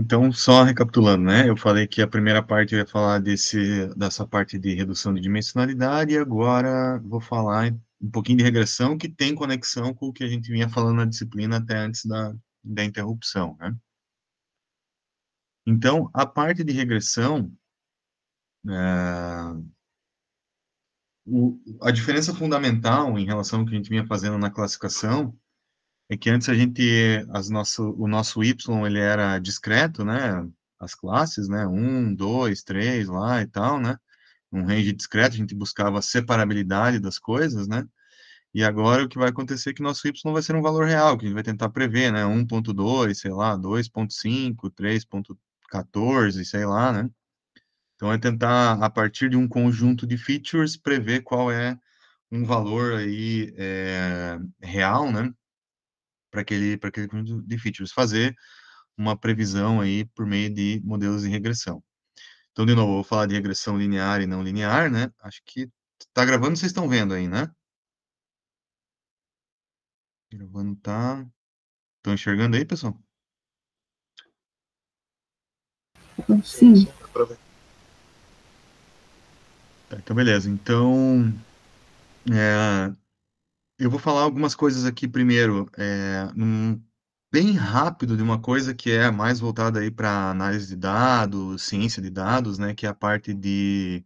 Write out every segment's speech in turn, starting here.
Então, só recapitulando, né? Eu falei que a primeira parte eu ia falar desse, dessa parte de redução de dimensionalidade, e agora vou falar um pouquinho de regressão que tem conexão com o que a gente vinha falando na disciplina até antes da, da interrupção, né? Então, a parte de regressão, é... o, a diferença fundamental em relação ao que a gente vinha fazendo na classificação é que antes a gente, as nosso, o nosso Y, ele era discreto, né? As classes, né? Um, dois, três, lá e tal, né? Um range discreto, a gente buscava a separabilidade das coisas, né? E agora o que vai acontecer é que nosso Y vai ser um valor real, que a gente vai tentar prever, né? 1.2, sei lá, 2.5, 3.14, sei lá, né? Então, é tentar, a partir de um conjunto de features, prever qual é um valor aí é, real, né? para aquele para aquele conjunto de features, fazer uma previsão aí por meio de modelos de regressão. Então, de novo, eu vou falar de regressão linear e não linear, né? Acho que tá gravando, vocês estão vendo aí, né? Gravando tá. Estão enxergando aí, pessoal? Então, sim. Tá, então, beleza. Então, é, eu vou falar algumas coisas aqui primeiro, é, bem rápido de uma coisa que é mais voltada aí para análise de dados, ciência de dados, né, que é a parte de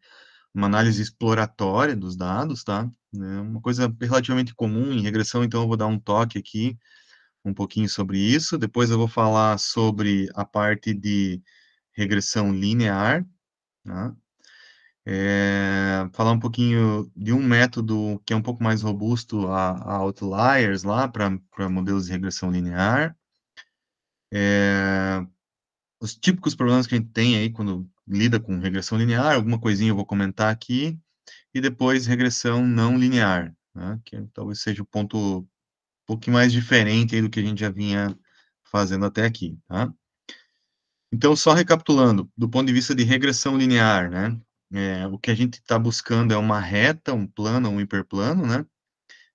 uma análise exploratória dos dados, tá? É uma coisa relativamente comum em regressão, então eu vou dar um toque aqui um pouquinho sobre isso. Depois eu vou falar sobre a parte de regressão linear, tá? É, falar um pouquinho de um método que é um pouco mais robusto a, a outliers lá para modelos de regressão linear. É, os típicos problemas que a gente tem aí quando lida com regressão linear, alguma coisinha eu vou comentar aqui, e depois regressão não linear, né, que talvez seja o um ponto um pouquinho mais diferente do que a gente já vinha fazendo até aqui. Tá? Então, só recapitulando, do ponto de vista de regressão linear, né? É, o que a gente está buscando é uma reta, um plano, um hiperplano, né?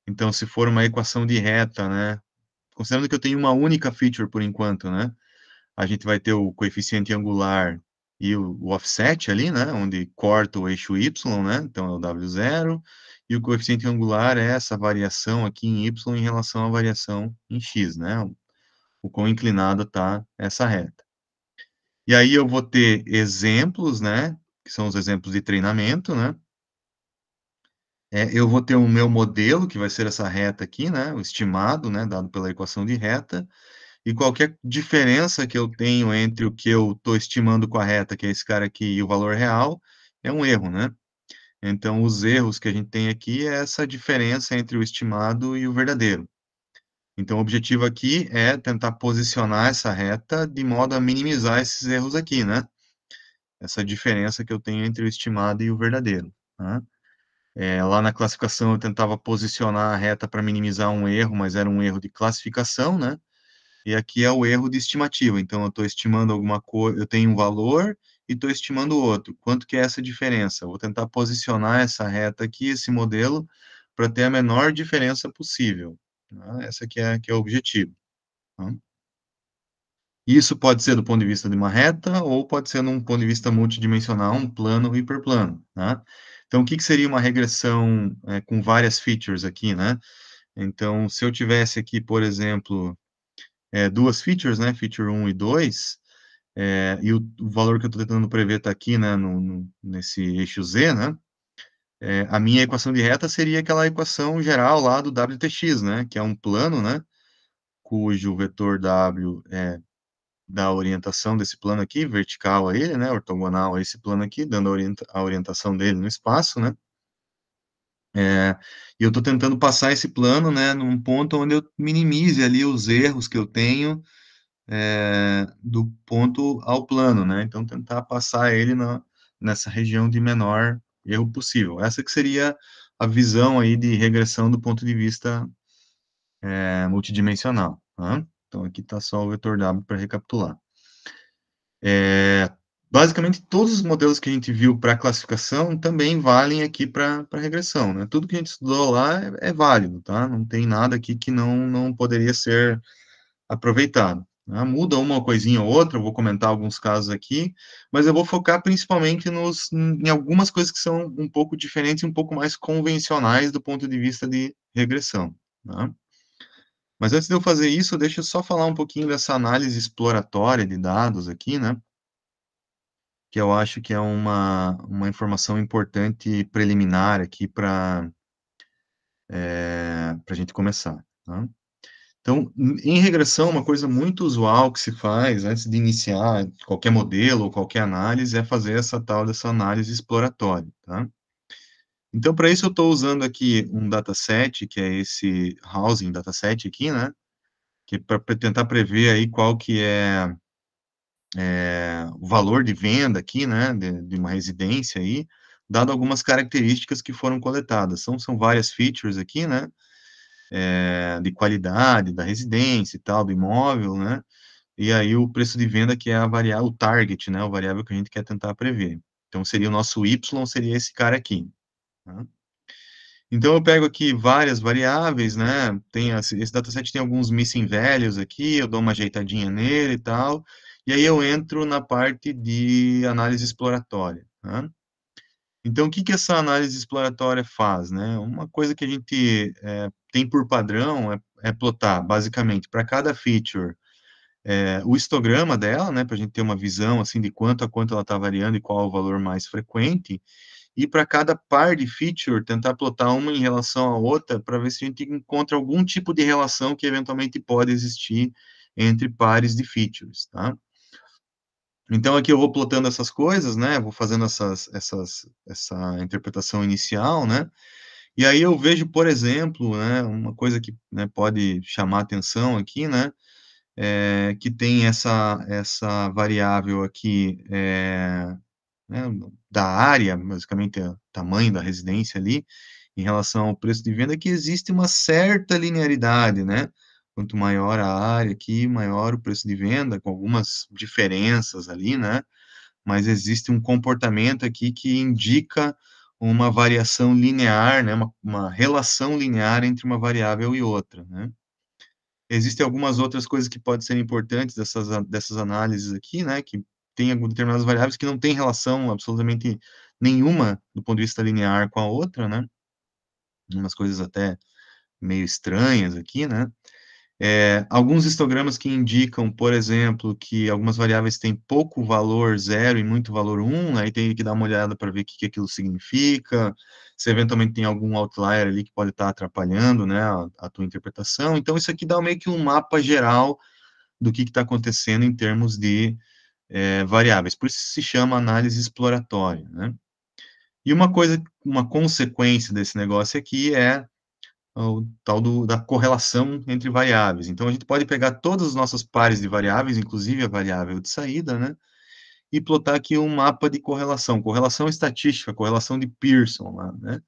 Então, se for uma equação de reta, né? Considerando que eu tenho uma única feature por enquanto, né? A gente vai ter o coeficiente angular e o, o offset ali, né? Onde corta o eixo y, né? Então, é o w0. E o coeficiente angular é essa variação aqui em y em relação à variação em x, né? O, o quão inclinada está essa reta. E aí eu vou ter exemplos, né? que são os exemplos de treinamento, né? É, eu vou ter o meu modelo, que vai ser essa reta aqui, né? O estimado, né? Dado pela equação de reta. E qualquer diferença que eu tenho entre o que eu estou estimando com a reta, que é esse cara aqui, e o valor real, é um erro, né? Então, os erros que a gente tem aqui é essa diferença entre o estimado e o verdadeiro. Então, o objetivo aqui é tentar posicionar essa reta de modo a minimizar esses erros aqui, né? essa diferença que eu tenho entre o estimado e o verdadeiro. Né? É, lá na classificação eu tentava posicionar a reta para minimizar um erro, mas era um erro de classificação, né? E aqui é o erro de estimativa. Então eu estou estimando alguma coisa, eu tenho um valor e estou estimando outro. Quanto que é essa diferença? vou tentar posicionar essa reta aqui, esse modelo, para ter a menor diferença possível. Né? Essa aqui é, que é o objetivo. Né? Isso pode ser do ponto de vista de uma reta ou pode ser num ponto de vista multidimensional, um plano hiperplano, né? Então, o que, que seria uma regressão é, com várias features aqui, né? Então, se eu tivesse aqui, por exemplo, é, duas features, né? Feature 1 e 2, é, e o, o, valor que eu estou tentando prever está aqui, né? No, no, nesse eixo Z, né? É, a minha equação de reta seria aquela equação geral lá do WTX, né, que é um plano, né, cujo vetor W é da orientação desse plano aqui, vertical a ele, né, ortogonal a esse plano aqui, dando a, orienta a orientação dele no espaço, né, é, e eu estou tentando passar esse plano, né, num ponto onde eu minimize ali os erros que eu tenho é, do ponto ao plano, né, então tentar passar ele na, nessa região de menor erro possível. Essa que seria a visão aí de regressão do ponto de vista é, multidimensional. Né? Então, aqui está só o vetor W para recapitular. É, basicamente, todos os modelos que a gente viu para classificação também valem aqui para regressão. Né? Tudo que a gente estudou lá é, é, válido, tá? Não tem nada aqui que não, não poderia ser aproveitado. Né? Muda uma coisinha ou outra, vou comentar alguns casos aqui, mas eu vou focar principalmente nos, em algumas coisas que são um pouco diferentes, e um pouco mais convencionais do ponto de vista de regressão. Né? Mas antes de eu fazer isso, deixa eu só falar um pouquinho dessa análise exploratória de dados aqui, né? Que eu acho que é uma, uma informação importante preliminar aqui para é, a gente começar. Tá? Então, em regressão, uma coisa muito usual que se faz antes de iniciar qualquer modelo ou qualquer análise é fazer essa tal dessa análise exploratória, tá? Então, para isso, eu estou usando aqui um dataset, que é esse housing dataset aqui, né? Que é para tentar prever aí qual que é, é, o valor de venda aqui, né? De, de, uma residência aí, dado algumas características que foram coletadas. São, são várias features aqui, né? É, de qualidade da residência e tal, do imóvel, né? E aí o preço de venda que é a variável, o target, né? O variável que a gente quer tentar prever. Então, seria o nosso Y, seria esse cara aqui. Tá? Então, eu pego aqui várias variáveis, né? Tem, esse dataset tem alguns missing values aqui, eu dou uma ajeitadinha nele e tal. E aí eu entro na parte de análise exploratória. Né? Então, o que, que essa análise exploratória faz? Né? Uma coisa que a gente é, tem por padrão é, é plotar, basicamente, para cada feature, é, o histograma dela, né, para a gente ter uma visão assim de quanto a quanto ela está variando e qual o valor mais frequente, e para cada par de feature tentar plotar uma em relação à outra para ver se a gente encontra algum tipo de relação que eventualmente pode existir entre pares de features, tá? Então aqui eu vou plotando essas coisas, né? Vou fazendo essas, essas, essa interpretação inicial, né? E aí eu vejo, por exemplo, né, uma coisa que né, pode chamar atenção aqui, né? É, que tem essa, essa variável aqui é, né, da área, basicamente o tamanho da residência ali, em relação ao preço de venda, que existe uma certa linearidade, né? Quanto maior a área aqui, maior o preço de venda, com algumas diferenças ali, né? Mas existe um comportamento aqui que indica uma variação linear, né, uma, uma, relação linear entre uma variável e outra, né. Existem algumas outras coisas que podem ser importantes dessas, dessas análises aqui, né, que tem determinadas variáveis que não têm relação absolutamente nenhuma do ponto de vista linear com a outra, né? Umas coisas até meio estranhas aqui, né? É, alguns histogramas que indicam, por exemplo, que algumas variáveis têm pouco valor zero e muito valor 1, um, aí tem que dar uma olhada para ver o que, que aquilo significa, se eventualmente tem algum outlier ali que pode estar tá atrapalhando né, a, a, tua interpretação. Então, isso aqui dá meio que um mapa geral do que está acontecendo em termos de é, variáveis. Por isso se chama análise exploratória, né? E uma coisa, uma consequência desse negócio aqui é o tal do, da correlação entre variáveis. Então, a gente pode pegar todas as nossas pares de variáveis, inclusive a variável de saída, né? E plotar aqui um mapa de correlação, correlação estatística, correlação de Pearson lá, né?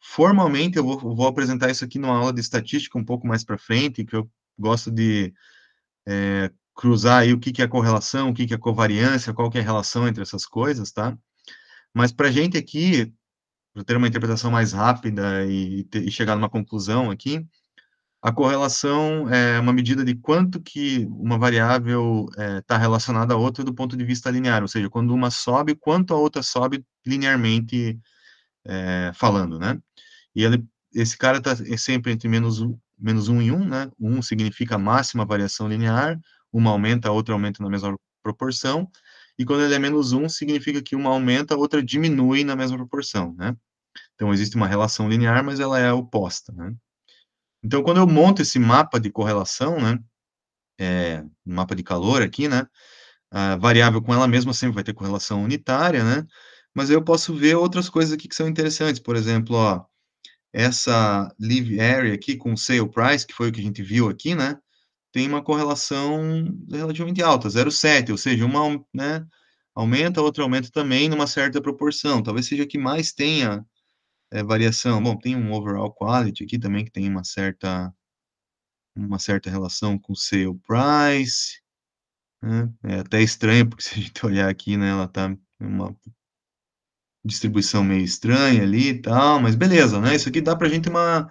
Formalmente, eu vou, vou apresentar isso aqui numa aula de estatística um pouco mais para frente, que eu gosto de é, cruzar aí o que, que é correlação, o que, que é covariância, qual que é a relação entre essas coisas, tá? Mas para a gente aqui, para ter uma interpretação mais rápida e, ter, e, chegar numa conclusão aqui, a correlação é uma medida de quanto que uma variável está é, tá relacionada à outra do ponto de vista linear, ou seja, quando uma sobe, quanto a outra sobe linearmente é, falando, né? E ele, esse cara está sempre entre menos, menos 1 um e 1, um, né? 1 um significa máxima variação linear, uma aumenta, a outra aumenta na mesma proporção, e quando ele é menos 1, significa que uma aumenta, a outra diminui na mesma proporção, né? Então, existe uma relação linear, mas ela é oposta, né? Então, quando eu monto esse mapa de correlação, né, é, mapa de calor aqui, né, a variável com ela mesma sempre vai ter correlação unitária, né, mas eu posso ver outras coisas aqui que são interessantes, por exemplo, ó, essa live area aqui com sale price, que foi o que a gente viu aqui, né, tem uma correlação relativamente alta, 0,7, ou seja, uma né, aumenta, a outra aumenta também numa certa proporção. Talvez seja que mais tenha é, variação. Bom, tem um overall quality aqui também que tem uma certa uma certa relação com o sale price. Né? É até estranho, porque se a gente olhar aqui, né, ela está uma distribuição meio estranha ali e tal, mas beleza, né? Isso aqui dá para a gente uma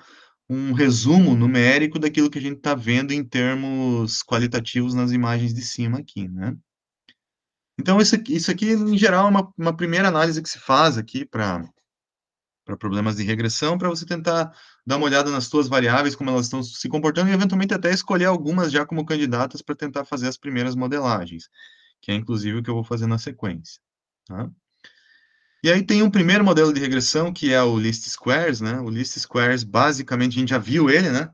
um resumo numérico daquilo que a gente está vendo em termos qualitativos nas imagens de cima aqui, né? Então, isso, isso aqui, em geral, é uma, uma primeira análise que se faz aqui para problemas de regressão, para você tentar dar uma olhada nas suas variáveis, como elas estão se comportando, e eventualmente até escolher algumas já como candidatas para tentar fazer as primeiras modelagens, que é inclusive o que eu vou fazer na sequência. Tá? E aí tem um primeiro modelo de regressão, que é o List Squares, né? O List Squares, basicamente, a gente já viu ele, né?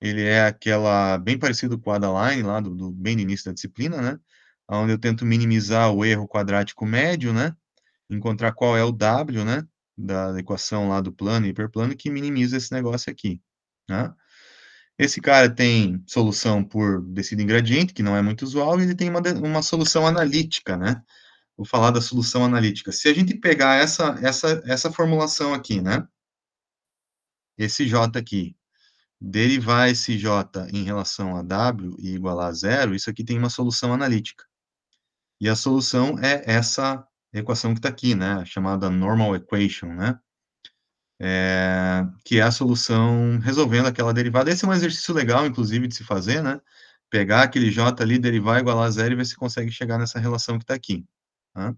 Ele é aquela, bem parecido com o line lá do, do bem no início da disciplina, né? Onde eu tento minimizar o erro quadrático médio, né? Encontrar qual é o W, né? Da equação lá do plano e hiperplano, que minimiza esse negócio aqui, né? Esse cara tem solução por descida em gradiente, que não é muito usual, e ele tem uma, uma solução analítica, né? vou falar da solução analítica. Se a gente pegar essa, essa, essa formulação aqui, né? Esse J aqui, derivar esse J em relação a W e igualar a zero, isso aqui tem uma solução analítica. E a solução é essa equação que está aqui, né? Chamada normal equation, né? É, que é a solução resolvendo aquela derivada. Esse é um exercício legal, inclusive, de se fazer, né? Pegar aquele J ali, derivar, igualar a zero e ver se consegue chegar nessa relação que está aqui né?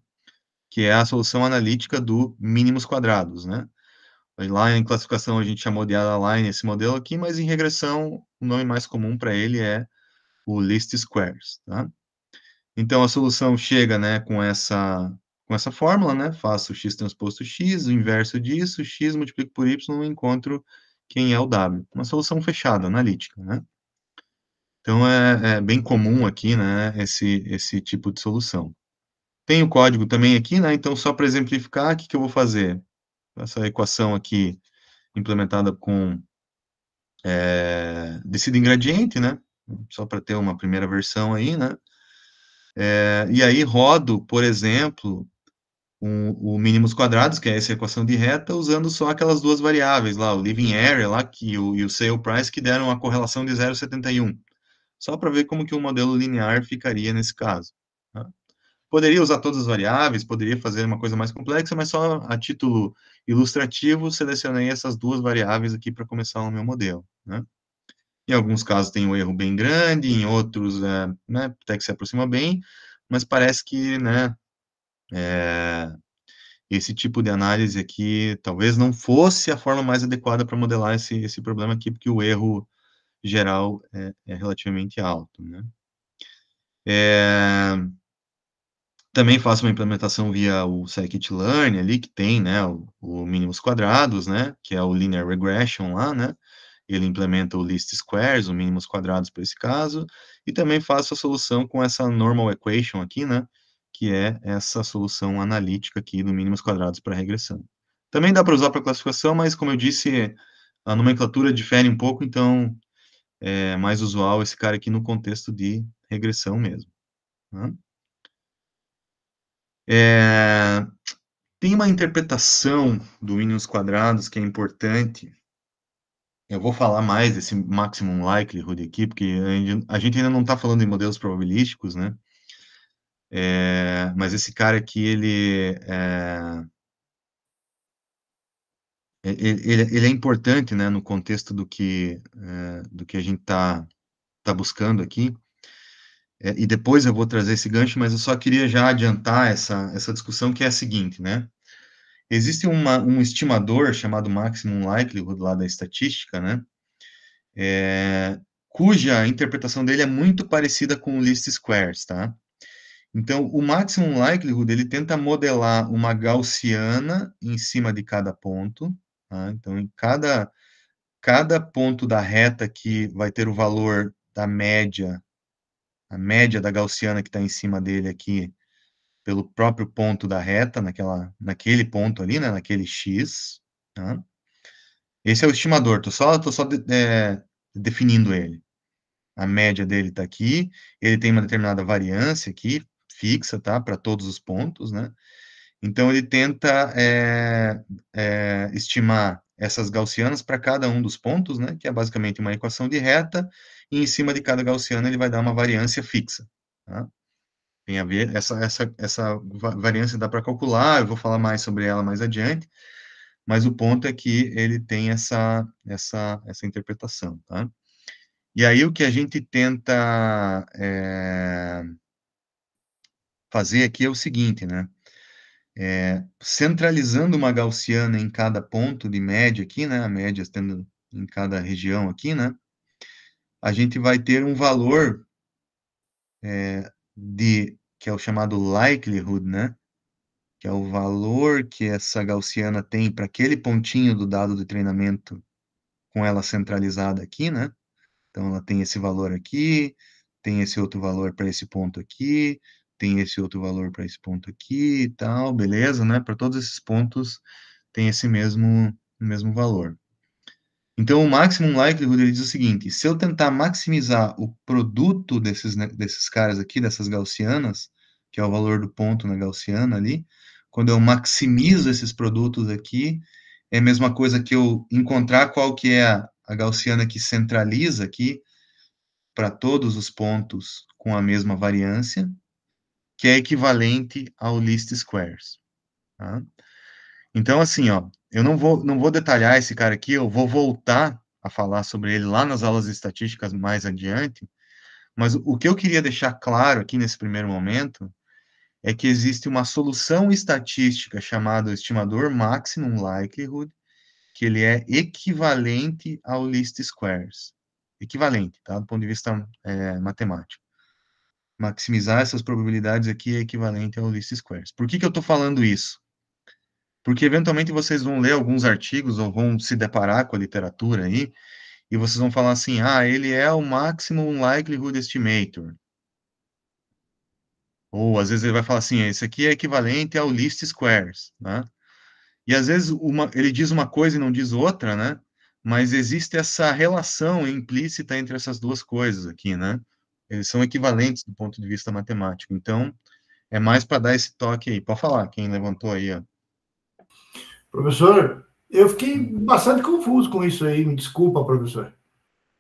que é a solução analítica do mínimos quadrados, né? Lá em classificação a gente chamou de line esse modelo aqui, mas em regressão o nome mais comum para ele é o list squares, tá? Então a solução chega, né, com essa com essa fórmula, né? Faço x transposto x, o inverso disso, x multiplico por y, encontro quem é o w. Uma solução fechada, analítica, né? Então é, é bem comum aqui, né, esse esse tipo de solução. Tem o código também aqui, né? Então, só para exemplificar, o que, que eu vou fazer? Essa equação aqui, implementada com é, eh, descida em gradiente, né? Só para ter uma primeira versão aí, né? É, e aí rodo, por exemplo, um, o mínimos quadrados, que é essa equação de reta, usando só aquelas duas variáveis lá, o living area lá que, o, e o sale price, que deram a correlação de 0,71. Só para ver como que o um modelo linear ficaria nesse caso. Poderia usar todas as variáveis, poderia fazer uma coisa mais complexa, mas só a título ilustrativo selecionei essas duas variáveis aqui para começar o meu modelo, né? Em alguns casos tem um erro bem grande, em outros é, né, até que se aproxima bem, mas parece que né, é, esse tipo de análise aqui talvez não fosse a forma mais adequada para modelar esse, esse problema aqui, porque o erro geral é, é relativamente alto. Né? É, também faço uma implementação via o scikit-learn ali, que tem, né, o, o mínimos quadrados, né, que é o linear regression lá, né, ele implementa o least squares, o mínimos quadrados para esse caso, e também faço a solução com essa normal equation aqui, né, que é essa solução analítica aqui do mínimos quadrados para regressão. Também dá para usar para classificação, mas como eu disse, a nomenclatura difere um pouco, então é mais usual esse cara aqui no contexto de regressão mesmo. Né? É, tem uma interpretação do Minions Quadrados que é importante. Eu vou falar mais desse maximum likelihood aqui, porque a gente ainda não está falando em modelos probabilísticos, né? É, mas esse cara aqui, ele é, ele, ele é importante, né, no contexto do que, é, do que a gente está tá buscando aqui é, e depois eu vou trazer esse gancho, mas eu só queria já adiantar essa, essa discussão que é a seguinte, né? Existe uma, um estimador chamado Maximum Likelihood, lá da estatística, né? É, cuja interpretação dele é muito parecida com o Least Squares, tá? Então, o Maximum Likelihood, ele tenta modelar uma gaussiana em cima de cada ponto, tá? Então, em cada, cada ponto da reta que vai ter o valor da média a média da gaussiana que está em cima dele aqui pelo próprio ponto da reta, naquela, naquele ponto ali, né, naquele x. Tá? Esse é o estimador, estou só, tô só de, é, definindo ele. A média dele está aqui, ele tem uma determinada variância aqui, fixa, tá, para todos os pontos, né? Então, ele tenta é, é, estimar essas gaussianas para cada um dos pontos, né, que é basicamente uma equação de reta, e em cima de cada gaussiana ele vai dar uma variância fixa. Tá? Tem a ver, essa, essa, essa variância dá para calcular, eu vou falar mais sobre ela mais adiante, mas o ponto é que ele tem essa, essa, essa interpretação. Tá? E aí o que a gente tenta é, fazer aqui é o seguinte, né? É, centralizando uma gaussiana em cada ponto de média aqui, né? A média tendo em cada região aqui, né? a gente vai ter um valor é, de que é o chamado likelihood, né? Que é o valor que essa gaussiana tem para aquele pontinho do dado de treinamento com ela centralizada aqui, né? Então ela tem esse valor aqui, tem esse outro valor para esse ponto aqui, tem esse outro valor para esse ponto aqui e tal, beleza, né? Para todos esses pontos tem esse mesmo mesmo valor. Então, o maximum likelihood ele diz o seguinte: se eu tentar maximizar o produto desses, né, desses caras aqui, dessas gaussianas, que é o valor do ponto na gaussiana ali, quando eu maximizo esses produtos aqui, é a mesma coisa que eu encontrar qual que é a, a gaussiana que centraliza aqui para todos os pontos com a mesma variância, que é equivalente ao least squares. Tá? Então, assim, ó, eu não vou, não vou detalhar esse cara aqui, eu vou voltar a falar sobre ele lá nas aulas estatísticas mais adiante, mas o que eu queria deixar claro aqui nesse primeiro momento é que existe uma solução estatística chamada estimador maximum likelihood, que ele é equivalente ao least squares. Equivalente, tá? Do ponto de vista é, matemático. Maximizar essas probabilidades aqui é equivalente ao least squares. Por que, que eu estou falando isso? porque eventualmente vocês vão ler alguns artigos ou vão se deparar com a literatura aí, e vocês vão falar assim: ah, ele é o Maximum Likelihood Estimator. Ou às vezes ele vai falar assim: é, esse aqui é equivalente ao least squares, né? E às vezes uma, ele diz uma coisa e não diz outra, né? Mas existe essa relação implícita entre essas duas coisas aqui, né? Eles são equivalentes do ponto de vista matemático. Então, é mais para dar esse toque aí. Pode falar, quem levantou aí, ó. Professor, eu fiquei bastante confuso com isso aí, me desculpa, professor.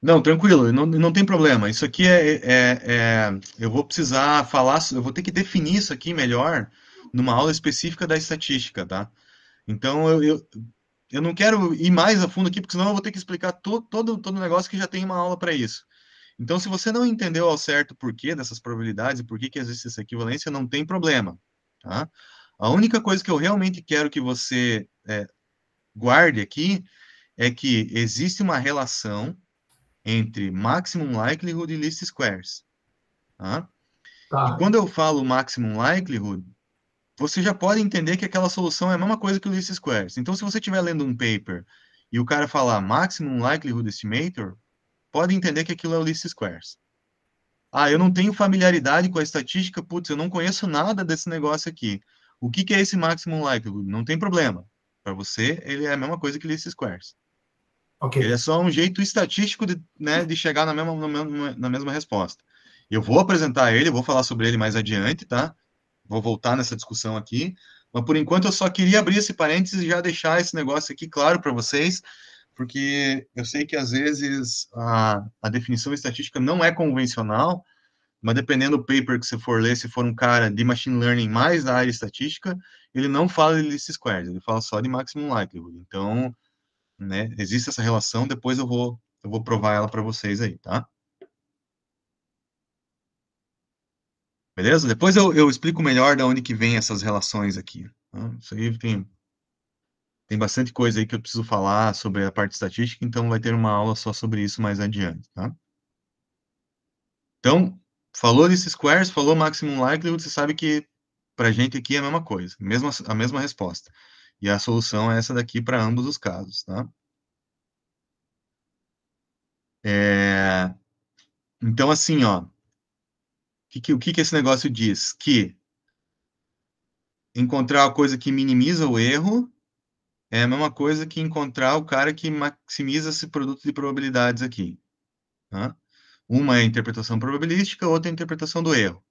Não, tranquilo, não, não tem problema. Isso aqui é, é, é, Eu vou precisar falar, eu vou ter que definir isso aqui melhor numa aula específica da estatística, tá? Então, eu, eu, eu não quero ir mais a fundo aqui, porque senão eu vou ter que explicar to, todo o todo negócio que já tem uma aula para isso. Então, se você não entendeu ao certo o porquê dessas probabilidades e por que existe essa equivalência, não tem problema, tá? A única coisa que eu realmente quero que você é, guarde aqui é que existe uma relação entre maximum likelihood e least squares. Tá? tá? E quando eu falo maximum likelihood, você já pode entender que aquela solução é a mesma coisa que o least squares. Então, se você estiver lendo um paper e o cara falar maximum likelihood estimator, pode entender que aquilo é o least squares. Ah, eu não tenho familiaridade com a estatística, putz, eu não conheço nada desse negócio aqui. O que, que é esse maximum likelihood? Não tem problema para você, ele é a mesma coisa que least squares. Okay. Ele é só um jeito estatístico de, né, de chegar na mesma, na, mesma, na mesma resposta. Eu vou apresentar ele, vou falar sobre ele mais adiante, tá? Vou voltar nessa discussão aqui. Mas por enquanto eu só queria abrir esse parênteses e já deixar esse negócio aqui claro para vocês, porque eu sei que às vezes a, a definição estatística não é convencional, mas dependendo do paper que você for ler, se for um cara de machine learning mais da área estatística, ele não fala de least squares, ele fala só de maximum likelihood. Então, né, existe essa relação, depois eu vou, eu vou provar ela para vocês aí, tá? Beleza? Depois eu, eu explico melhor de onde que vem essas relações aqui. Tá? Isso aí tem, tem bastante coisa aí que eu preciso falar sobre a parte estatística, então vai ter uma aula só sobre isso mais adiante, tá? Então, falou desses squares, falou maximum likelihood, você sabe que para a gente aqui é a mesma coisa, mesma, a mesma resposta. E a solução é essa daqui para ambos os casos, tá? É... Então, assim, ó, que, que, o que, que esse negócio diz? Que encontrar a coisa que minimiza o erro é a mesma coisa que encontrar o cara que maximiza esse produto de probabilidades aqui. Tá? Uma é a interpretação probabilística, outra é a interpretação do erro.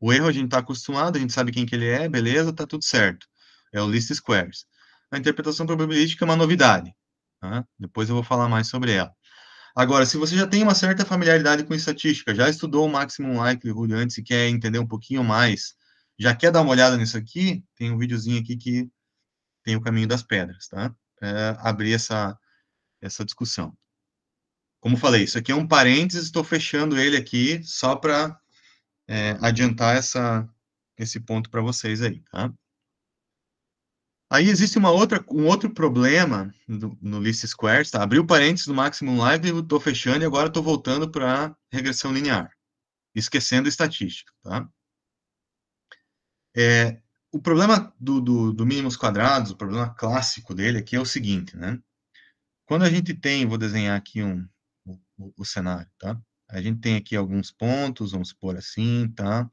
O erro a gente está acostumado, a gente sabe quem que ele é, beleza, tá tudo certo. É o list squares. A interpretação probabilística é uma novidade. Tá? Depois eu vou falar mais sobre ela. Agora, se você já tem uma certa familiaridade com estatística, já estudou o Maximum Likelihood antes e quer entender um pouquinho mais, já quer dar uma olhada nisso aqui, tem um videozinho aqui que tem o caminho das pedras, tá? É, abrir essa, essa discussão. Como falei, isso aqui é um parênteses, estou fechando ele aqui só para é, adiantar essa, esse ponto para vocês aí, tá? Aí existe uma outra, um outro problema do, no list squares, tá? Abri o parênteses do maximum live, estou fechando e agora estou voltando para regressão linear, esquecendo estatística, tá? É, o problema do, do, do mínimos quadrados, o problema clássico dele aqui é o seguinte, né? Quando a gente tem, vou desenhar aqui um, o, o cenário, tá? a gente tem aqui alguns pontos, vamos supor assim, tá?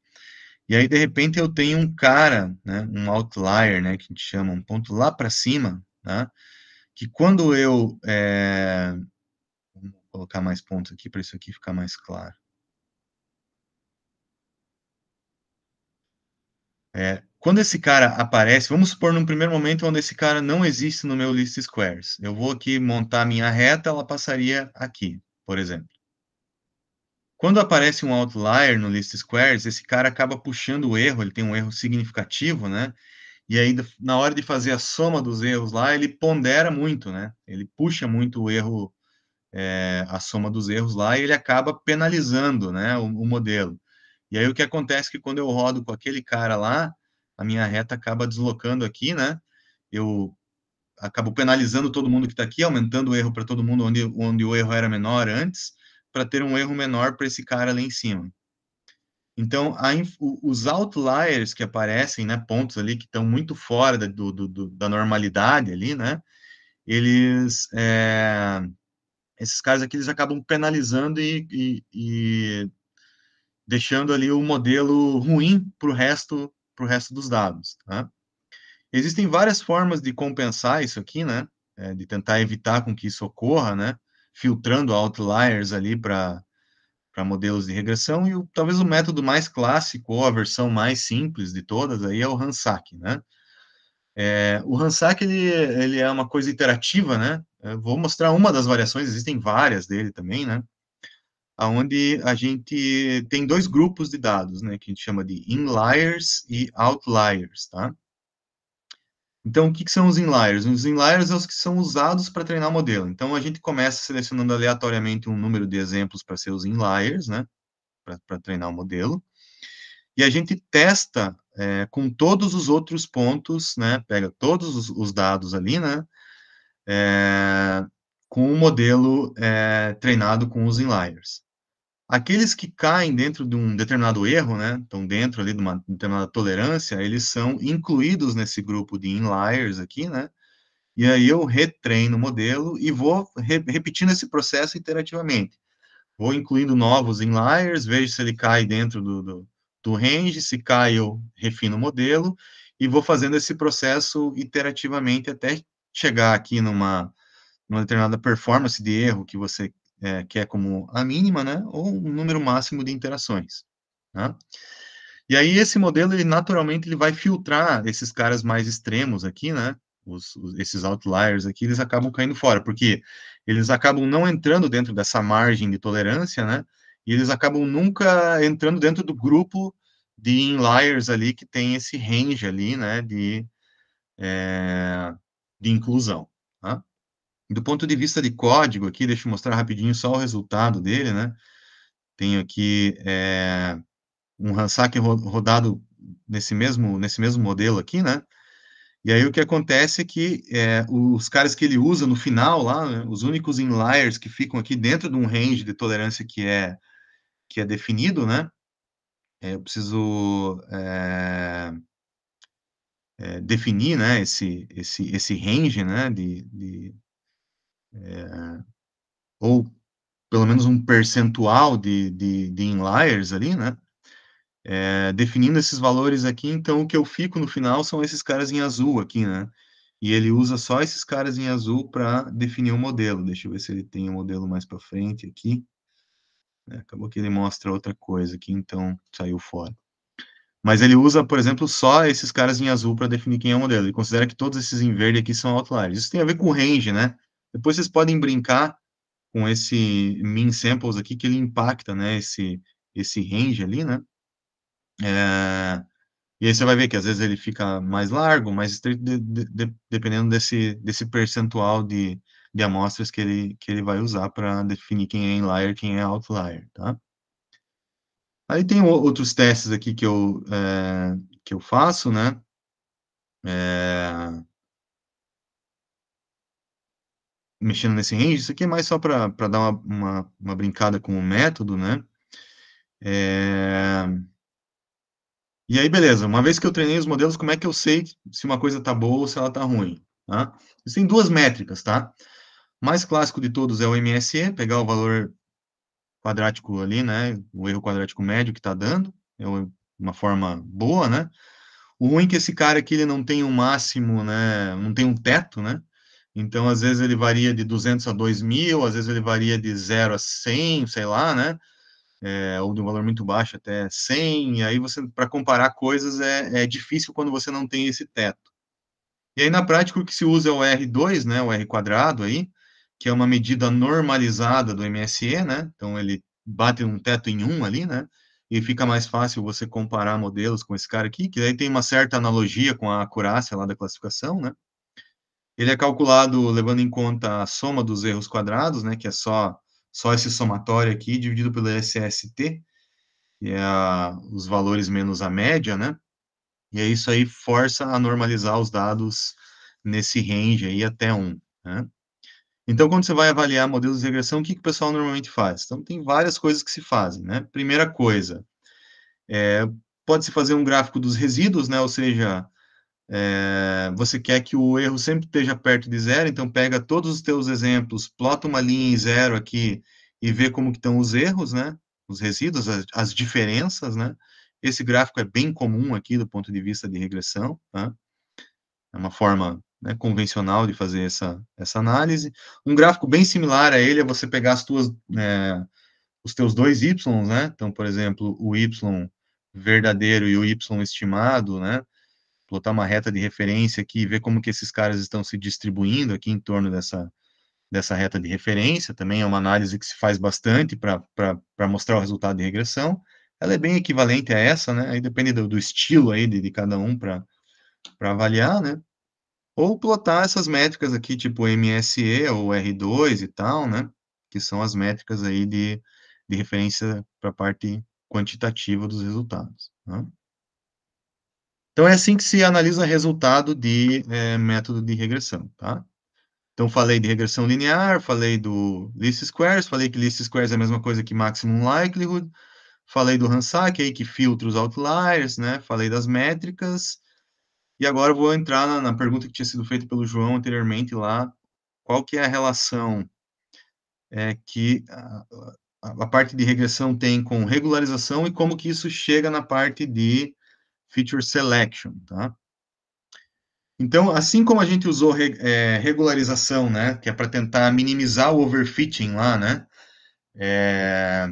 E aí, de repente, eu tenho um cara, né, um outlier, né, que a gente chama, um ponto lá para cima, tá? Que quando eu. É... Eh, vou colocar mais pontos aqui para isso aqui ficar mais claro. É, quando esse cara aparece, vamos supor num primeiro momento onde esse cara não existe no meu list squares. Eu vou aqui montar minha reta, ela passaria aqui, por exemplo. Quando aparece um outlier no list squares, esse cara acaba puxando o erro, ele tem um erro significativo, né? E aí, na hora de fazer a soma dos erros lá, ele pondera muito, né? Ele puxa muito o erro, é, a soma dos erros lá, e ele acaba penalizando, né, o, o modelo. E aí, o que acontece é que quando eu rodo com aquele cara lá, a minha reta acaba deslocando aqui, né? Eu acabo penalizando todo mundo que está aqui, aumentando o erro para todo mundo onde, onde o erro era menor antes para ter um erro menor para esse cara lá em cima. Então, a, os outliers que aparecem, né, pontos ali que estão muito fora da, do, do, da normalidade ali, né, eles, é, esses caras aqui, eles acabam penalizando e, e, e deixando ali o modelo ruim para o resto, pro resto dos dados, tá? Existem várias formas de compensar isso aqui, né, é, de tentar evitar com que isso ocorra, né, filtrando outliers ali para modelos de regressão, e o, talvez o método mais clássico, ou a versão mais simples de todas, aí é o Ransack, né? É, o Ransack, ele, ele é uma coisa iterativa, né? Eu vou mostrar uma das variações, existem várias dele também, né? Onde a gente tem dois grupos de dados, né? Que a gente chama de inliers e outliers, tá? Então, o que, que são os inliers? Os inliers são é os que são usados para treinar o modelo. Então, a gente começa selecionando aleatoriamente um número de exemplos para ser os inliers, né? Para treinar o modelo. E a gente testa é, com todos os outros pontos, né? Pega todos os, os dados ali, né? É, com o um modelo é, treinado com os inliers aqueles que caem dentro de um determinado erro, né, estão dentro ali de uma determinada tolerância, eles são incluídos nesse grupo de inliers aqui, né, e aí eu retreino o modelo e vou re repetindo esse processo iterativamente. Vou incluindo novos inliers, vejo se ele cai dentro do, do, do range, se cai eu refino o modelo, e vou fazendo esse processo iterativamente até chegar aqui numa, numa determinada performance de erro que você é, que é como a mínima, né, ou um número máximo de interações. Né? E aí esse modelo, ele naturalmente ele vai filtrar esses caras mais extremos aqui, né, os, os, esses outliers aqui, eles acabam caindo fora, porque eles acabam não entrando dentro dessa margem de tolerância, né, e eles acabam nunca entrando dentro do grupo de inliers ali que tem esse range ali, né, de, é, de inclusão. Tá? Do ponto de vista de código aqui, deixa eu mostrar rapidinho só o resultado dele, né? Tenho aqui é, um Ransack rodado nesse mesmo, nesse mesmo modelo aqui, né? E aí o que acontece é que é, os caras que ele usa no final lá, né, os únicos inliers que ficam aqui dentro de um range de tolerância que é, que é definido, né? É, eu preciso é, é definir, né, esse, esse, esse range, né, de, de é, ou pelo menos um percentual de, de, de inliers ali, né? É, definindo esses valores aqui, então o que eu fico no final são esses caras em azul aqui, né? E ele usa só esses caras em azul para definir o um modelo. Deixa eu ver se ele tem o um modelo mais para frente aqui. É, acabou que ele mostra outra coisa aqui, então saiu fora. Mas ele usa, por exemplo, só esses caras em azul para definir quem é o modelo. Ele considera que todos esses em verde aqui são outliers. Isso tem a ver com range, né? Depois vocês podem brincar com esse min samples aqui, que ele impacta, né, esse, esse range ali, né? É, e aí você vai ver que às vezes ele fica mais largo, mais estreito, de, de, dependendo desse, desse percentual de, de amostras que ele, que ele vai usar para definir quem é inlier, quem é outlier, tá? Aí tem outros testes aqui que eu, é, que eu faço, né? É, mexendo nesse range, isso aqui é mais só para dar uma, uma, uma, brincada com o método, né? É... E aí, beleza, uma vez que eu treinei os modelos, como é que eu sei se uma coisa está boa ou se ela está ruim? Tá? Existem duas métricas, tá? O mais clássico de todos é o MSE, pegar o valor quadrático ali, né? O erro quadrático médio que está dando, é uma forma boa, né? O ruim é que esse cara aqui ele não tem um máximo, né? Não tem um teto, né? Então, às vezes ele varia de 200 a 2 mil, às vezes ele varia de 0 a 100, sei lá, né? É, ou de um valor muito baixo até 100. E aí, você para comparar coisas é, é difícil quando você não tem esse teto. E aí, na prática, o que se usa é o R2, né? O R quadrado aí, que é uma medida normalizada do MSE, né? Então, ele bate um teto em 1 um ali, né? e fica mais fácil você comparar modelos com esse cara aqui, que aí tem uma certa analogia com a acurácia lá da classificação, né? Ele é calculado levando em conta a soma dos erros quadrados, né, que é só, só esse somatório aqui, dividido pelo SST, que é a, os valores menos a média, né? E é isso aí força a normalizar os dados nesse range aí até 1. Né? Então, quando você vai avaliar modelos de regressão, o que, que o pessoal normalmente faz? Então, tem várias coisas que se fazem, né? Primeira coisa, é, pode-se fazer um gráfico dos resíduos, né? Ou seja, é, você quer que o erro sempre esteja perto de zero, então pega todos os teus exemplos, plota uma linha em zero aqui e vê como que estão os erros, né? Os resíduos, as, as diferenças, né? Esse gráfico é bem comum aqui do ponto de vista de regressão, tá? É uma forma né, convencional de fazer essa, essa análise. Um gráfico bem similar a ele é você pegar as tuas, é, os teus dois Ys, né? Então, por exemplo, o Y verdadeiro e o Y estimado, né? plotar uma reta de referência aqui e ver como que esses caras estão se distribuindo aqui em torno dessa, dessa reta de referência, também é uma análise que se faz bastante para mostrar o resultado de regressão, ela é bem equivalente a essa, né, aí depende do, do estilo aí de, de cada um para avaliar, né, ou plotar essas métricas aqui, tipo MSE ou R2 e tal, né, que são as métricas aí de, de referência para a parte quantitativa dos resultados. Né? Então, é assim que se analisa resultado de é, método de regressão, tá? Então, falei de regressão linear, falei do least squares, falei que least squares é a mesma coisa que maximum likelihood, falei do Hansak aí, que filtra os outliers, né? Falei das métricas, e agora vou entrar na, na pergunta que tinha sido feita pelo João anteriormente lá, qual que é a relação é, que a, a, a parte de regressão tem com regularização e como que isso chega na parte de feature selection, tá? Então, assim como a gente usou é, regularização, né, que é para tentar minimizar o overfitting lá, né, é,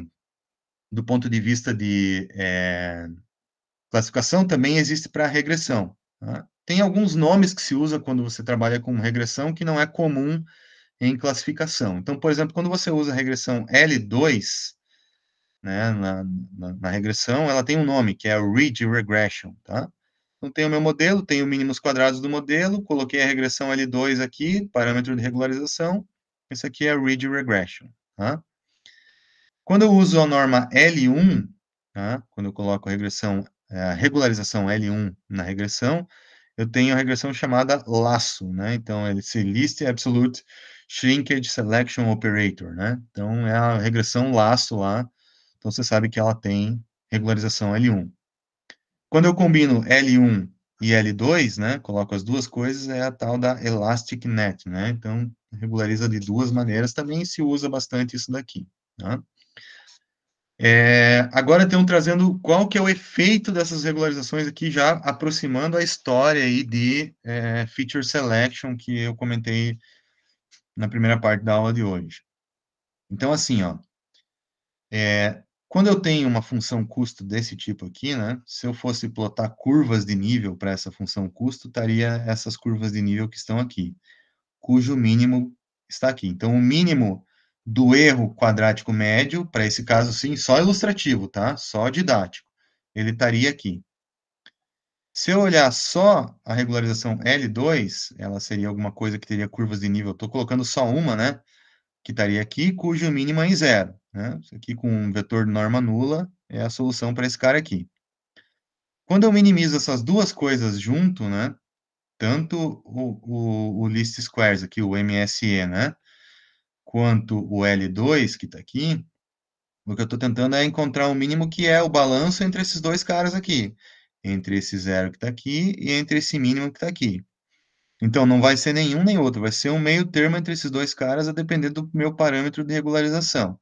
do ponto de vista de é, classificação, também existe para regressão. Tá? Tem alguns nomes que se usa quando você trabalha com regressão que não é comum em classificação. Então, por exemplo, quando você usa a regressão L2, né, na, na, na, regressão, ela tem um nome, que é a Ridge Regression, tá? Então, tenho o meu modelo, tem o mínimos quadrados do modelo, coloquei a regressão L2 aqui, parâmetro de regularização, isso aqui é a Ridge Regression, tá? Quando eu uso a norma L1, tá? quando eu coloco a regressão, é, a regularização L1 na regressão, eu tenho a regressão chamada laço, né? Então, ele se list Absolute Shrinkage Selection Operator, né? Então, é a regressão laço lá, então você sabe que ela tem regularização L1. Quando eu combino L1 e L2, né, coloco as duas coisas, é a tal da Elastic Net, né? Então regulariza de duas maneiras, também se usa bastante isso daqui, né? É, agora estão trazendo qual que é o efeito dessas regularizações aqui, já aproximando a história aí de é, feature selection que eu comentei na primeira parte da aula de hoje. Então, assim, ó, é, quando eu tenho uma função custo desse tipo aqui, né, se eu fosse plotar curvas de nível para essa função custo, estaria essas curvas de nível que estão aqui, cujo mínimo está aqui. Então, o mínimo do erro quadrático médio, para esse caso sim, só ilustrativo, tá? Só didático. Ele estaria aqui. Se eu olhar só a regularização L2, ela seria alguma coisa que teria curvas de nível. Estou colocando só uma, né? que estaria aqui, cujo mínimo é em zero. Né? Isso aqui com um vetor de norma nula é a solução para esse cara aqui. Quando eu minimizo essas duas coisas junto, né, tanto o, o, o list squares aqui, o MSE, né, quanto o L2 que está aqui, o que eu estou tentando é encontrar o um mínimo que é o balanço entre esses dois caras aqui, entre esse zero que está aqui e entre esse mínimo que está aqui. Então, não vai ser nenhum nem outro, vai ser um meio termo entre esses dois caras, a depender do meu parâmetro de regularização.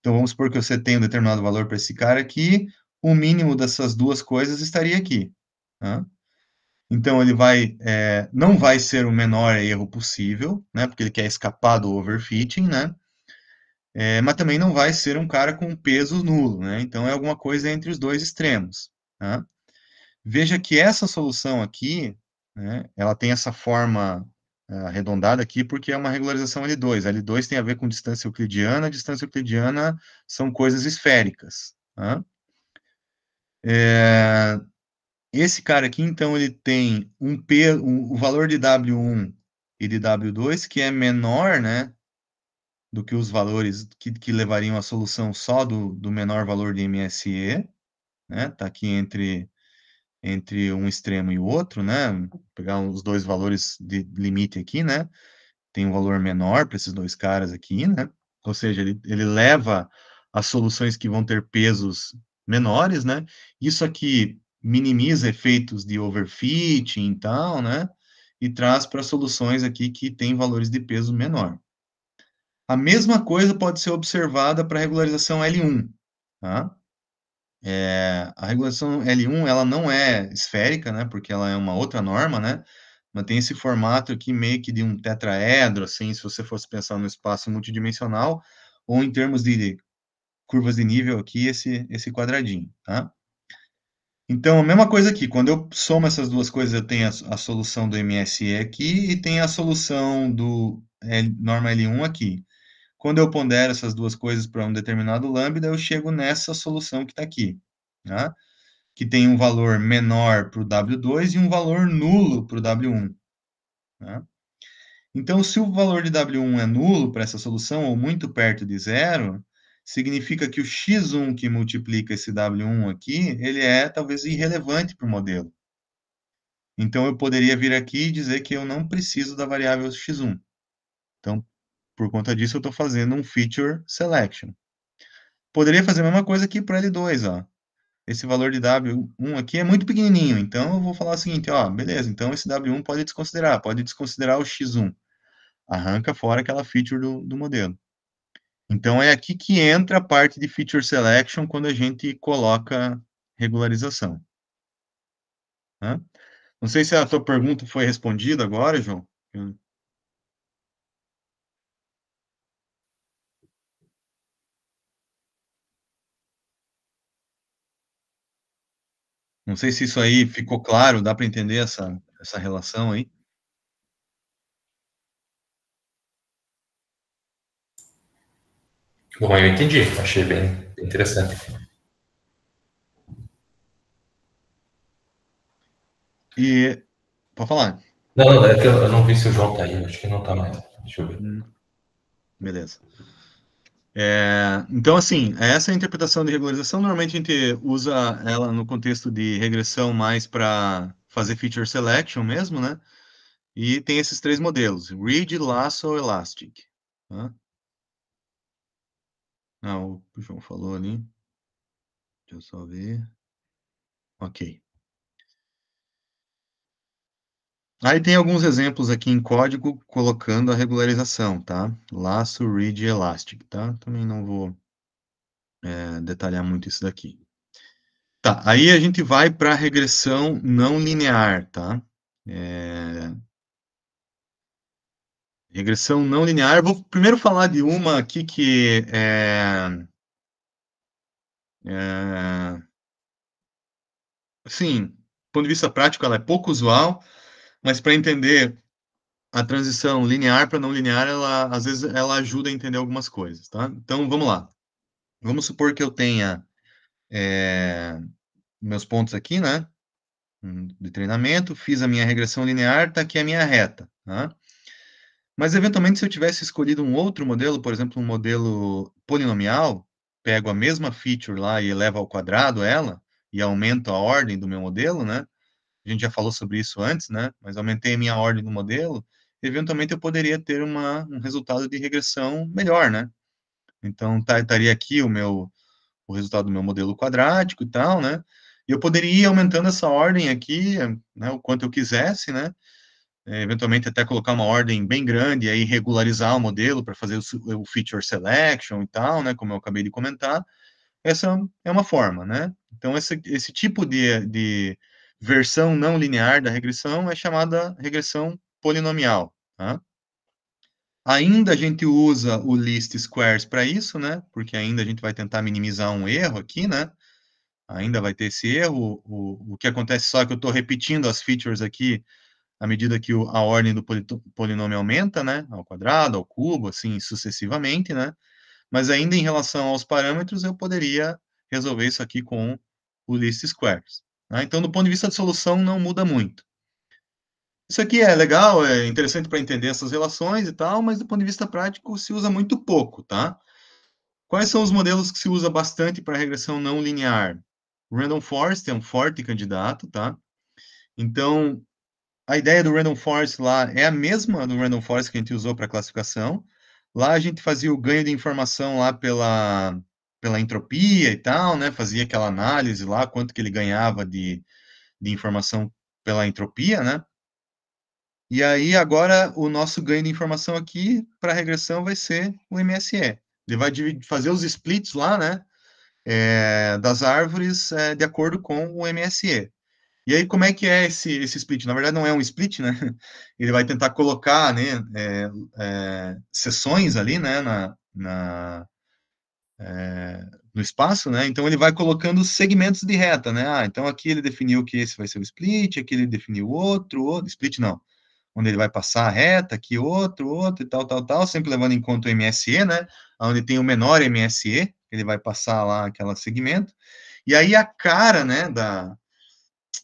Então, vamos supor que você tem um determinado valor para esse cara aqui, o mínimo dessas duas coisas estaria aqui. Né? Então, ele vai, é, não vai ser o menor erro possível, né, porque ele quer escapar do overfitting, né? É, mas também não vai ser um cara com peso nulo, né? Então, é alguma coisa entre os dois extremos. Né? Veja que essa solução aqui, né, ela tem essa forma eh, arredondada aqui, porque é uma regularização L2. L2 tem a ver com distância euclidiana, distância euclidiana são coisas esféricas. Tá? É, esse cara aqui, então, ele tem um P, um, o valor de W1 e de W2, que é menor né, do que os valores que, que levariam à solução só do, do menor valor de MSE. Está né, tá aqui entre entre um extremo e o outro, né? Pegar os dois valores de limite aqui, né? Tem um valor menor para esses dois caras aqui, né? Ou seja, ele, ele leva as soluções que vão ter pesos menores, né? Isso aqui minimiza efeitos de overfitting e tal, né? E traz para soluções aqui que têm valores de peso menor. A mesma coisa pode ser observada para a regularização L1, tá? É, a regulação L1 ela não é esférica, né, porque ela é uma outra norma, né, Mas tem esse formato aqui meio que de um tetraedro, assim, se você fosse pensar no espaço multidimensional, ou em termos de curvas de nível aqui, esse, esse quadradinho, tá? Então, a mesma coisa aqui, quando eu somo essas duas coisas, eu tenho a, a solução do MSE aqui e tem a solução do L, norma L1 aqui. Quando eu pondero essas duas coisas para um determinado lambda, eu chego nessa solução que está aqui, né? que tem um valor menor para o W2 e um valor nulo para o W1. Né? Então, se o valor de W1 é nulo para essa solução, ou muito perto de zero, significa que o X1 que multiplica esse W1 aqui, ele é talvez irrelevante para o modelo. Então, eu poderia vir aqui e dizer que eu não preciso da variável X1. Então, por conta disso, eu estou fazendo um feature selection. Poderia fazer a mesma coisa aqui para L2, ó. Esse valor de W1 aqui é muito pequenininho, então eu vou falar o seguinte, ó, beleza, então esse W1 pode desconsiderar, pode desconsiderar o X1. Arranca fora aquela feature do, do modelo. Então, é aqui que entra a parte de feature selection quando a gente coloca regularização. Não sei se a tua pergunta foi respondida agora, João. Não sei se isso aí ficou claro, dá para entender essa, essa relação aí? Bom, eu entendi, achei bem interessante. E. Pode falar? Não, não, é que eu não vi se o João tá aí, acho que não tá mais. Deixa eu ver. Hum, beleza. É, então, assim, essa interpretação de regularização, normalmente a gente usa ela no contexto de regressão mais para fazer feature selection mesmo, né? E tem esses três modelos, Read, Lasso Elastic. Tá? Ah, o João falou ali. Deixa eu só ver. Ok. Aí tem alguns exemplos aqui em código colocando a regularização, tá? Laço, read e elastic, tá? Também não vou é, detalhar muito isso daqui. Tá, aí a gente vai para a regressão não linear, tá? É... Regressão não linear. Vou primeiro falar de uma aqui que é... é... Sim, do ponto de vista prático, ela é pouco usual, mas para entender a transição linear para não linear, ela às vezes ela ajuda a entender algumas coisas, tá? Então vamos lá. Vamos supor que eu tenha é, meus pontos aqui, né? Hum, de treinamento, fiz a minha regressão linear, tá aqui a minha reta, né? Mas eventualmente se eu tivesse escolhido um outro modelo, por exemplo, um modelo polinomial, pego a mesma feature lá e elevo ao quadrado ela e aumento a ordem do meu modelo, né? a gente já falou sobre isso antes, né? Mas aumentei a minha ordem no modelo, eventualmente eu poderia ter uma, um resultado de regressão melhor, né? Então, tá, estaria aqui o meu o resultado do meu modelo quadrático e tal, né? E eu poderia ir aumentando essa ordem aqui, né, o quanto eu quisesse, né? É, eventualmente até colocar uma ordem bem grande e aí regularizar o modelo para fazer o, feature selection e tal, né, como eu acabei de comentar, essa é uma forma, né? Então, esse, esse tipo de, de versão não linear da regressão é chamada regressão polinomial. Tá? Ainda a gente usa o list squares para isso, né? Porque ainda a gente vai tentar minimizar um erro aqui, né? Ainda vai ter esse erro. O, o que acontece só é que eu estou repetindo as features aqui à medida que o, a ordem do polinômio aumenta, né? Ao quadrado, ao cubo, assim sucessivamente, né? Mas ainda em relação aos parâmetros, eu poderia resolver isso aqui com o list squares. Né? Então, do ponto de vista de solução, não muda muito. Isso aqui é legal, é interessante para entender essas relações e tal, mas do ponto de vista prático se usa muito pouco, tá? Quais são os modelos que se usa bastante para regressão não linear? Random Forest é um forte candidato, tá? Então, a ideia do Random Forest lá é a mesma do Random Forest que a gente usou para classificação. Lá a gente fazia o ganho de informação lá pela pela entropia e tal, né? Fazia aquela análise lá, quanto que ele ganhava de, de informação pela entropia, né? E aí agora o nosso ganho de informação aqui para regressão vai ser o MSE. Ele vai fazer os splits lá, né? É, das árvores é, de acordo com o MSE. E aí, como é que é esse, esse split? Na verdade, não é um split, né? Ele vai tentar colocar né, é, é sessões ali, né, na, na é, no espaço, né? Então ele vai colocando segmentos de reta, né? Ah, então aqui ele definiu que esse vai ser o split, aqui ele definiu outro, outro split não, onde ele vai passar a reta, aqui outro, outro e tal, tal, tal, sempre levando em conta o MSE, né? Onde tem o menor MSE, ele vai passar lá aquele segmento. E aí a cara, né, da,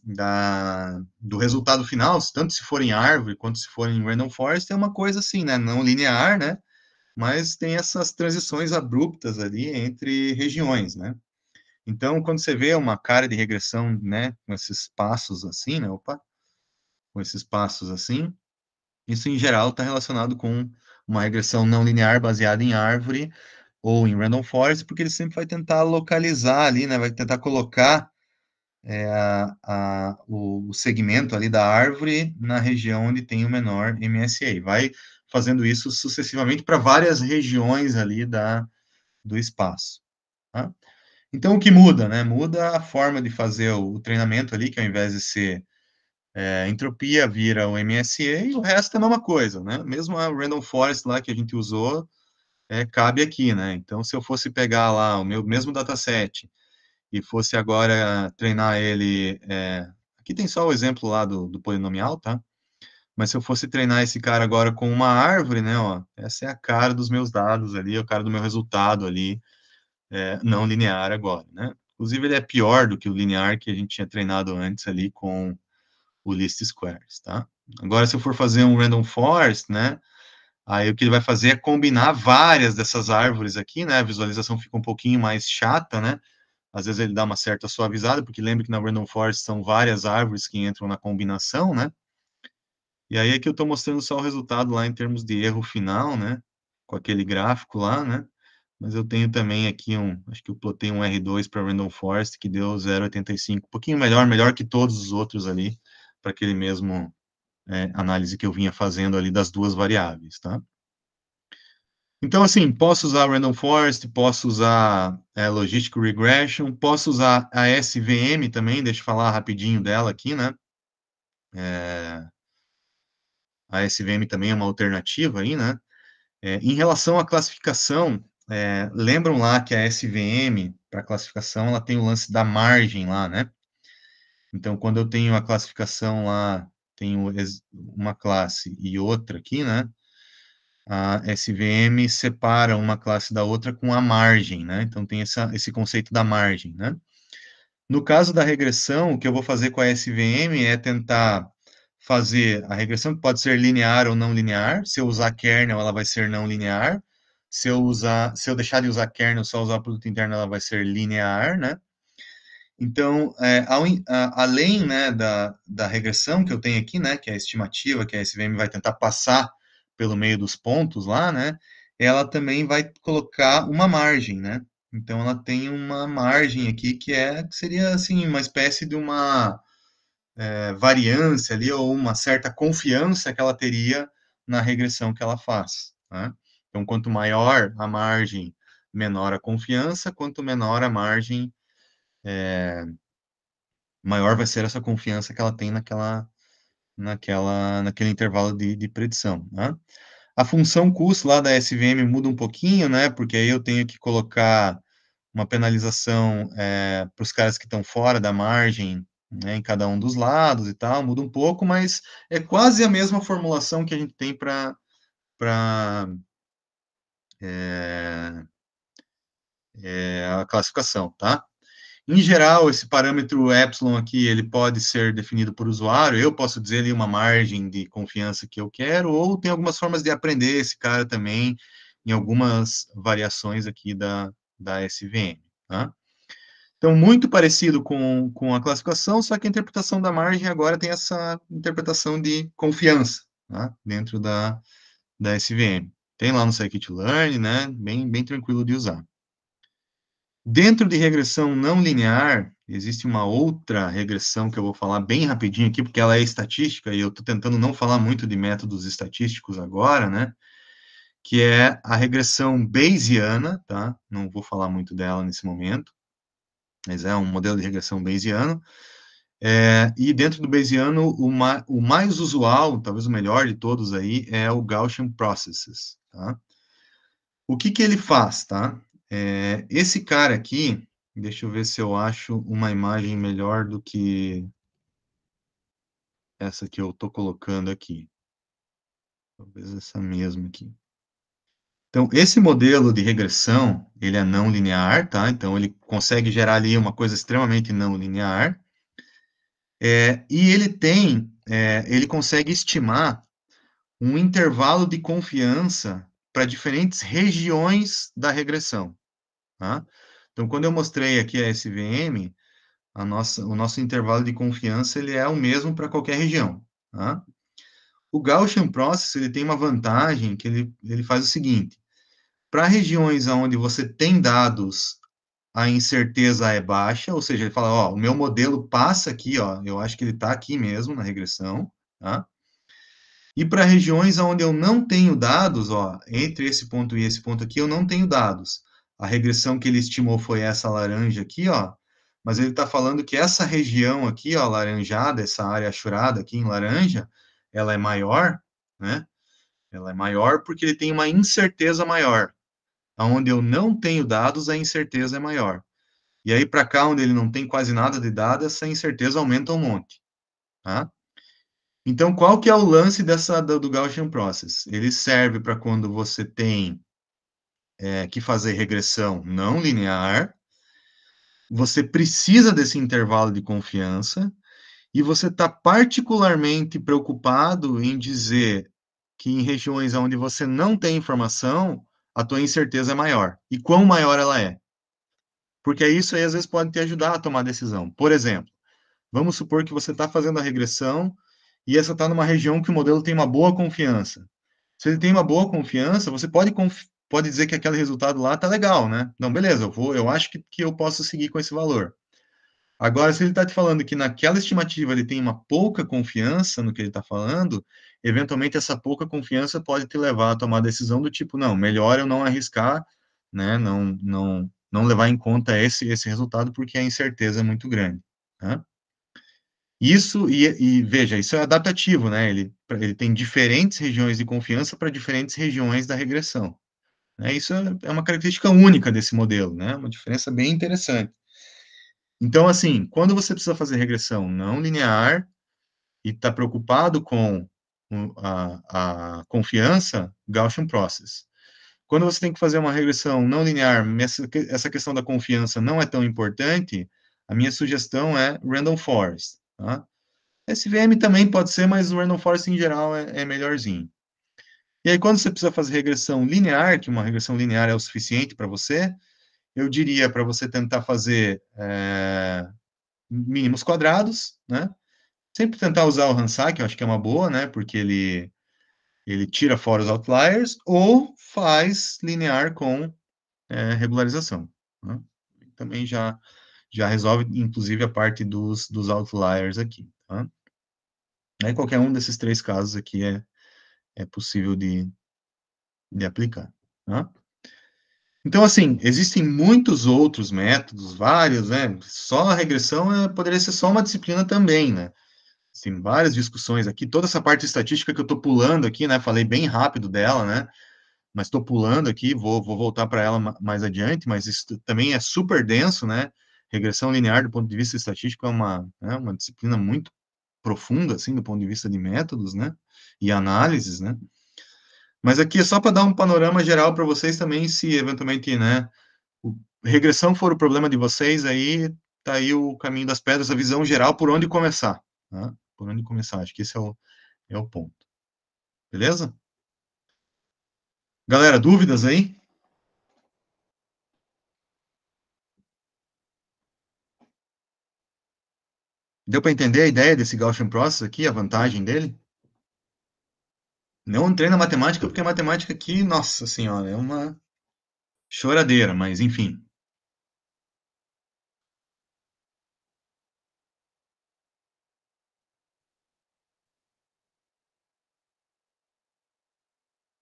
da, do resultado final, tanto se for em árvore quanto se for em random forest, é uma coisa assim, né? Não linear, né? mas tem essas transições abruptas ali entre regiões, né? Então, quando você vê uma cara de regressão, né, com esses passos assim, né, opa, com esses passos assim, isso em geral está relacionado com uma regressão não linear baseada em árvore ou em random forest, porque ele sempre vai tentar localizar ali, né, vai tentar colocar é, a, a, o, segmento ali da árvore na região onde tem o menor MSA. Vai fazendo isso sucessivamente para várias regiões ali da, do espaço. Tá? Então, o que muda? Né? Muda a forma de fazer o, treinamento ali, que ao invés de ser é, entropia, vira o MSE, e o resto é a mesma coisa. Né? Mesmo a Random Forest lá que a gente usou, é, cabe aqui. Né? Então, se eu fosse pegar lá o meu mesmo dataset e fosse agora treinar ele... É, aqui tem só o exemplo lá do, do polinomial, tá? Mas se eu fosse treinar esse cara agora com uma árvore, né, ó, essa é a cara dos meus dados ali, é a cara do meu resultado ali, é, não uhum. linear agora, né? Inclusive, ele é pior do que o linear que a gente tinha treinado antes ali com o list squares, tá? Agora, se eu for fazer um random forest, né, aí o que ele vai fazer é combinar várias dessas árvores aqui, né, a visualização fica um pouquinho mais chata, né, às vezes ele dá uma certa suavizada, porque lembra que na random forest são várias árvores que entram na combinação, né, e aí aqui eu estou mostrando só o resultado lá em termos de erro final, né? Com aquele gráfico lá, né? Mas eu tenho também aqui um, acho que eu plotei um R2 para Random Forest que deu 0,85, um pouquinho melhor, melhor que todos os outros ali, para aquele mesmo é, análise que eu vinha fazendo ali das duas variáveis, tá? Então, assim, posso usar Random Forest, posso usar é, Logistic Regression, posso usar a SVM também, deixa eu falar rapidinho dela aqui, né? É, a SVM também é uma alternativa aí, né? É, em relação à classificação, é, lembram lá que a SVM, para classificação, ela tem o lance da margem lá, né? Então, quando eu tenho a classificação lá, tenho uma classe e outra aqui, né? A SVM separa uma classe da outra com a margem, né? Então, tem essa, esse conceito da margem, né? No caso da regressão, o que eu vou fazer com a SVM é tentar fazer a regressão, que pode ser linear ou não linear. Se eu usar kernel, ela vai ser não linear. Se eu, usar, se eu deixar de usar kernel, só usar produto interno, ela vai ser linear, né? Então, é, ao, a, além né, da, da regressão que eu tenho aqui, né, que é a estimativa, que a SVM vai tentar passar pelo meio dos pontos lá, né, ela também vai colocar uma margem, né? Então, ela tem uma margem aqui que é que seria assim uma espécie de uma é, variância ali ou uma certa confiança que ela teria na regressão que ela faz. Né? Então, quanto maior a margem, menor a confiança, quanto menor a margem, é, maior vai ser essa confiança que ela tem naquela, naquela, naquele intervalo de, de predição. Né? A função custo lá da SVM muda um pouquinho, né? Porque aí eu tenho que colocar uma penalização é, para os caras que estão fora da margem né, em cada um dos lados e tal, muda um pouco, mas é quase a mesma formulação que a gente tem para é, é, a classificação, tá? Em geral, esse parâmetro epsilon aqui, ele pode ser definido por usuário, eu posso dizer ali uma margem de confiança que eu quero, ou tem algumas formas de aprender esse cara também, em algumas variações aqui da, da SVM, tá? Então, muito parecido com, com a classificação, só que a interpretação da margem agora tem essa interpretação de confiança né, dentro da, da SVM. Tem lá no scikit-learn, né, bem, bem tranquilo de usar. Dentro de regressão não linear, existe uma outra regressão que eu vou falar bem rapidinho aqui, porque ela é estatística e eu estou tentando não falar muito de métodos estatísticos agora, né? Que é a regressão Bayesiana, tá? Não vou falar muito dela nesse momento mas é um modelo de regressão Bayesiano. É, e dentro do Bayesiano, o, ma o, mais usual, talvez o melhor de todos aí, é o Gaussian Processes. Tá? O que, que ele faz? Tá? É, esse cara aqui, deixa eu ver se eu acho uma imagem melhor do que essa que eu estou colocando aqui. Talvez essa mesma aqui. Então, esse modelo de regressão, ele é não linear, tá? Então, ele consegue gerar ali uma coisa extremamente não linear. É, e ele tem, é, ele consegue estimar um intervalo de confiança para diferentes regiões da regressão. Tá? Então, quando eu mostrei aqui a SVM, a nossa, o nosso intervalo de confiança ele é o mesmo para qualquer região. Tá? O Gaussian Process ele tem uma vantagem que ele, ele faz o seguinte, para regiões onde você tem dados, a incerteza é baixa, ou seja, ele fala, ó, o meu modelo passa aqui, ó, eu acho que ele está aqui mesmo na regressão, tá? E para regiões onde eu não tenho dados, ó, entre esse ponto e esse ponto aqui, eu não tenho dados. A regressão que ele estimou foi essa laranja aqui, ó, mas ele está falando que essa região aqui, ó, laranjada, essa área churada aqui em laranja, ela é maior, né? Ela é maior porque ele tem uma incerteza maior. Aonde eu não tenho dados, a incerteza é maior. E aí, para cá, onde ele não tem quase nada de dados, essa incerteza aumenta um monte. Tá? Então, qual que é o lance dessa, do Gaussian Process? Ele serve para quando você tem é, que fazer regressão não linear, você precisa desse intervalo de confiança, e você está particularmente preocupado em dizer que em regiões onde você não tem informação, a tua incerteza é maior. E quão maior ela é? Porque isso aí às vezes pode te ajudar a tomar decisão. Por exemplo, vamos supor que você está fazendo a regressão e essa está numa região que o modelo tem uma boa confiança. Se ele tem uma boa confiança, você pode, pode dizer que aquele resultado lá está legal, né? Não, beleza, eu, vou, eu acho que, que eu posso seguir com esse valor. Agora, se ele está te falando que naquela estimativa ele tem uma pouca confiança no que ele está falando, eventualmente essa pouca confiança pode te levar a tomar a decisão do tipo, não, melhor eu não arriscar, né, não, não, não levar em conta esse, esse resultado, porque a incerteza é muito grande, né? Isso, e, e, veja, isso é adaptativo, né, ele, ele tem diferentes regiões de confiança para diferentes regiões da regressão. Né? Isso é, é uma característica única desse modelo, né, uma diferença bem interessante. Então, assim, quando você precisa fazer regressão não linear e está preocupado com a, a confiança, Gaussian Process. Quando você tem que fazer uma regressão não linear, essa questão da confiança não é tão importante, a minha sugestão é Random Forest. Tá? SVM também pode ser, mas o Random Forest em geral é, é melhorzinho. E aí, quando você precisa fazer regressão linear, que uma regressão linear é o suficiente para você, eu diria para você tentar fazer é, mínimos quadrados, né? Sempre tentar usar o Hansack, eu acho que é uma boa, né? Porque ele, ele tira fora os outliers, ou faz linear com é, regularização. Né? Também já, já resolve, inclusive, a parte dos, dos outliers aqui. Tá? Aí qualquer um desses três casos aqui é, é possível de, de aplicar. Tá? Então, assim, existem muitos outros métodos, vários, né? Só a regressão é, poderia ser só uma disciplina também, né? assim, várias discussões aqui, toda essa parte estatística que eu estou pulando aqui, né? Falei bem rápido dela, né? Mas estou pulando aqui, vou, vou voltar para ela mais adiante, mas isso também é super denso, né? Regressão linear do ponto de vista estatístico é uma, né, uma disciplina muito profunda, assim, do ponto de vista de métodos, né? E análises, né? Mas aqui é só para dar um panorama geral para vocês também, se eventualmente, né? regressão for o problema de vocês, aí tá aí o caminho das pedras, a visão geral por onde começar. Tá? por onde começar. Acho que esse é o, é o ponto. Beleza? Galera, dúvidas aí? Deu para entender a ideia desse Gaussian Process aqui, a vantagem dele? Não entrei na matemática, porque a matemática aqui, nossa senhora, é uma choradeira, mas enfim.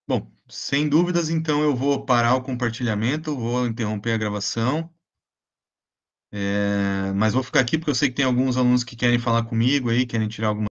Bom, sem dúvidas, então eu vou parar o compartilhamento, vou interromper a gravação. É, mas vou ficar aqui porque eu sei que tem alguns alunos que querem falar comigo aí, querem tirar alguma